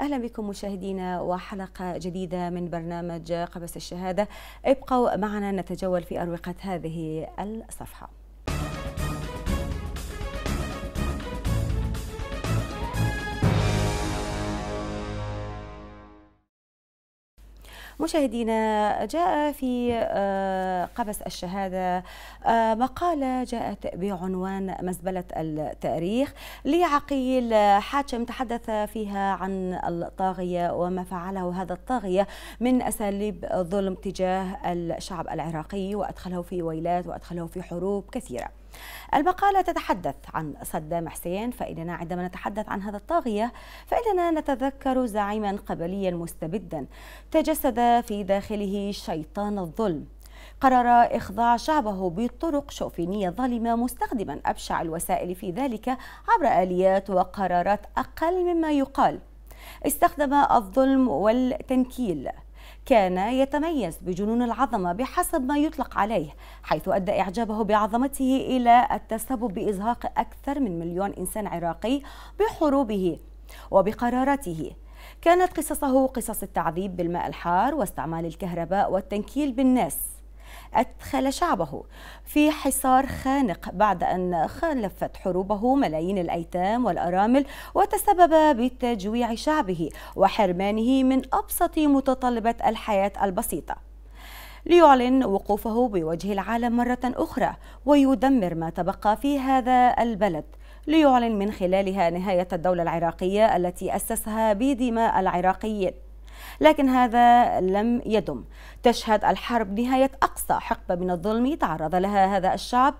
أهلا بكم مشاهدينا وحلقة جديدة من برنامج قبس الشهادة ابقوا معنا نتجول في أروقة هذه الصفحة مشاهدينا جاء في آه، قبس الشهادة آه، مقالة جاءت بعنوان مزبلة التاريخ لعقيل حاتم تحدث فيها عن الطاغية وما فعله هذا الطاغية من أساليب ظلم تجاه الشعب العراقي وأدخله في ويلات وأدخله في حروب كثيرة المقالة تتحدث عن صدام حسين فإننا عندما نتحدث عن هذا الطاغية فإننا نتذكر زعيما قبليا مستبدا تجسد في داخله شيطان الظلم قرر إخضاع شعبه بطرق شوفينية ظالمة مستخدما أبشع الوسائل في ذلك عبر آليات وقرارات أقل مما يقال استخدم الظلم والتنكيل كان يتميز بجنون العظمة بحسب ما يطلق عليه حيث أدى إعجابه بعظمته إلى التسبب بإزهاق أكثر من مليون إنسان عراقي بحروبه وبقراراته كانت قصصه قصص التعذيب بالماء الحار واستعمال الكهرباء والتنكيل بالناس أدخل شعبه في حصار خانق بعد أن خلفت حروبه ملايين الأيتام والأرامل وتسبب بتجويع شعبه وحرمانه من أبسط متطلبات الحياة البسيطة ليعلن وقوفه بوجه العالم مرة أخرى ويدمر ما تبقى في هذا البلد ليعلن من خلالها نهاية الدولة العراقية التي أسسها بدماء العراقيين لكن هذا لم يدم تشهد الحرب نهاية أقصى حقبة من الظلم تعرض لها هذا الشعب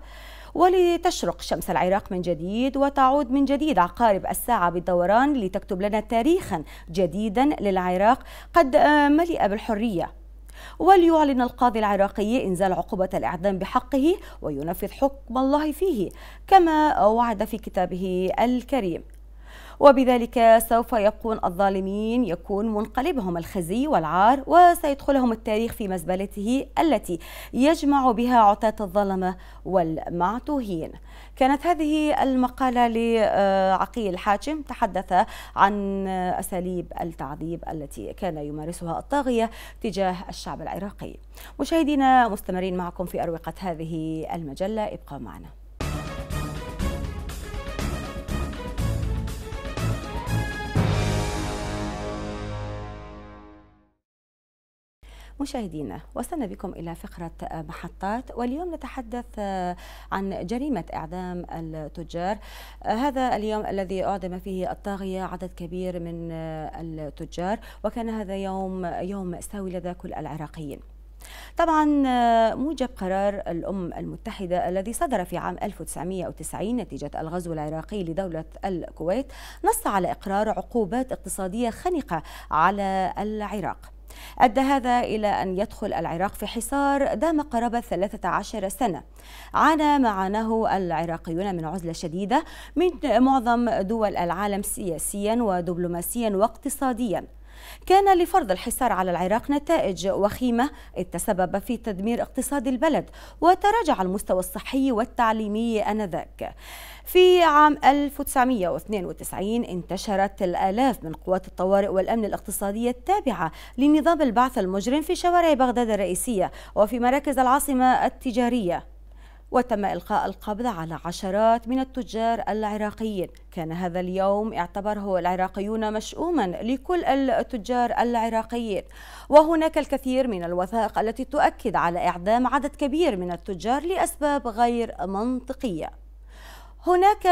ولتشرق شمس العراق من جديد وتعود من جديد عقارب الساعة بالدوران لتكتب لنا تاريخا جديدا للعراق قد آه، ملئ بالحرية وليعلن القاضي العراقي إنزال عقوبة الإعدام بحقه وينفذ حكم الله فيه كما وعد في كتابه الكريم وبذلك سوف يكون الظالمين يكون منقلبهم الخزي والعار وسيدخلهم التاريخ في مزبلته التي يجمع بها عتاة الظلمة والمعتوهين كانت هذه المقالة لعقيل حاتم تحدث عن أساليب التعذيب التي كان يمارسها الطاغية تجاه الشعب العراقي مشاهدينا مستمرين معكم في أروقة هذه المجلة ابقوا معنا مشاهدينا وصلنا بكم إلى فقرة محطات واليوم نتحدث آه، عن جريمة إعدام التجار آه، هذا اليوم الذي أعدم فيه الطاغية عدد كبير من آه، التجار وكان هذا يوم يوم مأساوي لدى كل العراقيين طبعا موجب قرار الأمم المتحدة الذي صدر في عام 1990 نتيجة الغزو العراقي لدولة الكويت نص على إقرار عقوبات اقتصادية خنقة على العراق أدى هذا إلى أن يدخل العراق في حصار دام قرابة 13 سنة عانى معاناه العراقيون من عزلة شديدة من معظم دول العالم سياسيا ودبلوماسيا واقتصاديا كان لفرض الحصار على العراق نتائج وخيمة إذ تسبب في تدمير اقتصاد البلد وتراجع المستوى الصحي والتعليمي أنذاك في عام 1992 انتشرت الآلاف من قوات الطوارئ والأمن الاقتصادية التابعة لنظام البعث المجرم في شوارع بغداد الرئيسية وفي مراكز العاصمة التجارية وتم إلقاء القبض على عشرات من التجار العراقيين كان هذا اليوم اعتبره العراقيون مشؤوما لكل التجار العراقيين وهناك الكثير من الوثائق التي تؤكد على إعدام عدد كبير من التجار لأسباب غير منطقية هناك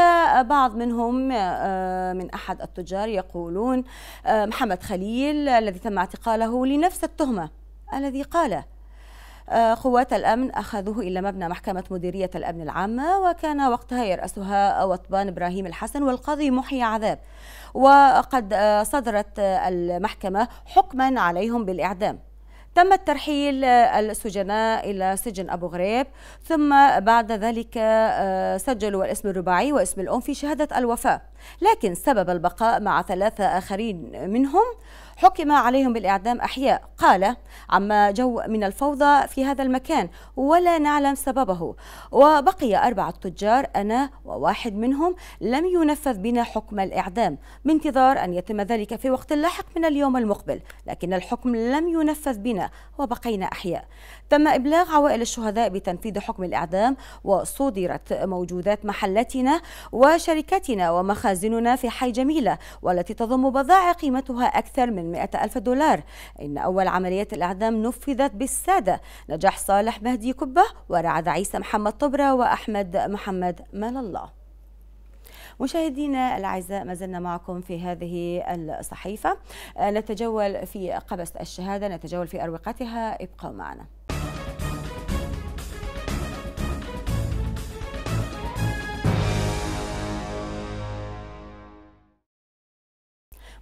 بعض منهم آه، من أحد التجار يقولون آه، محمد خليل الذي تم اعتقاله لنفس التهمة الذي قال آه، قوات الأمن أخذوه إلى مبنى محكمة مديرية الأمن العامة وكان وقتها يرأسها وطبان إبراهيم الحسن والقاضي محي عذاب وقد آه، صدرت آه، المحكمة حكما عليهم بالإعدام تم الترحيل السجناء إلى سجن أبو غريب ثم بعد ذلك سجلوا الاسم الرباعي واسم الأم في شهادة الوفاة لكن سبب البقاء مع ثلاثة آخرين منهم حكم عليهم بالإعدام أحياء قال عما جو من الفوضى في هذا المكان ولا نعلم سببه وبقي أربعة تجار أنا وواحد منهم لم ينفذ بنا حكم الإعدام بانتظار أن يتم ذلك في وقت لاحق من اليوم المقبل لكن الحكم لم ينفذ بنا وبقينا أحياء تم إبلاغ عوائل الشهداء بتنفيذ حكم الإعدام وصدرت موجودات محلتنا وشركتنا ومخازننا في حي جميلة والتي تضم بضائع قيمتها أكثر من 100 ألف دولار إن أول عمليات الإعدام نفذت بالسادة نجاح صالح مهدي كبة ورعد عيسى محمد طبرة وأحمد محمد مال الله مشاهدينا الاعزاء ما زلنا معكم في هذه الصحيفه نتجول في قبس الشهاده نتجول في اروقتها ابقوا معنا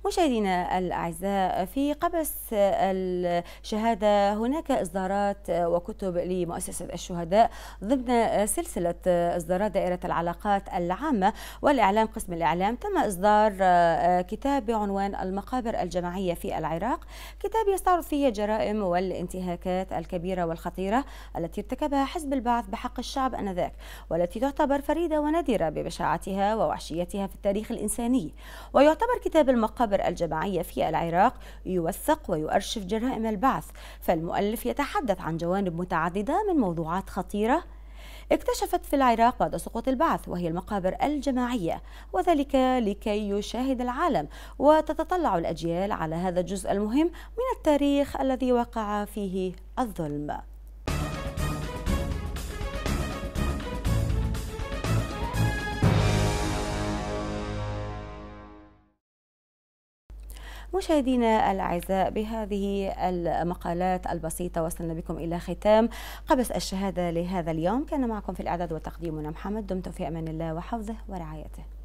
مشاهدينا الأعزاء في قبس الشهادة هناك إصدارات وكتب لمؤسسة الشهداء ضمن سلسلة إصدارات دائرة العلاقات العامة والإعلام قسم الإعلام تم إصدار كتاب بعنوان المقابر الجماعية في العراق كتاب يستعرض فيه الجرائم والانتهاكات الكبيرة والخطيرة التي ارتكبها حزب البعث بحق الشعب أنذاك والتي تعتبر فريدة ونادرة ببشاعتها ووحشيتها في التاريخ الإنساني ويعتبر كتاب المقابر المخابر الجماعية في العراق يوثق ويؤرشف جرائم البعث فالمؤلف يتحدث عن جوانب متعددة من موضوعات خطيرة اكتشفت في العراق بعد سقوط البعث وهي المقابر الجماعية وذلك لكي يشاهد العالم وتتطلع الأجيال على هذا الجزء المهم من التاريخ الذي وقع فيه الظلم مشاهدينا الأعزاء بهذه المقالات البسيطة وصلنا بكم إلى ختام قبس الشهادة لهذا اليوم كان معكم في الإعداد والتقديم منى محمد دمتم في أمان الله وحفظه ورعايته